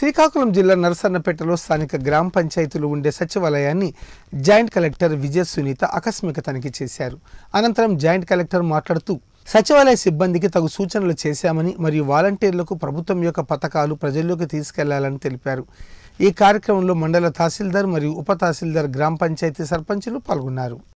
శ్రీకాకుళం జిల్లా నరసన్నపేటలో స్థానిక గ్రామ పంచాయతీలు ఉండే సచివాలయాన్ని జాయింట్ కలెక్టర్ విజయ సునీత ఆకస్మిక తనిఖీ చేశారు అనంతరం జాయింట్ కలెక్టర్ మాట్లాడుతూ సచివాలయ సిబ్బందికి తగు సూచనలు చేశామని మరియు వాలంటీర్లకు ప్రభుత్వం యొక్క పథకాలు ప్రజల్లోకి తీసుకెళ్లాలని తెలిపారు ఈ కార్యక్రమంలో మండల తహసీల్దార్ మరియు ఉప తహసీల్దార్ గ్రామ పంచాయతీ సర్పంచులు పాల్గొన్నారు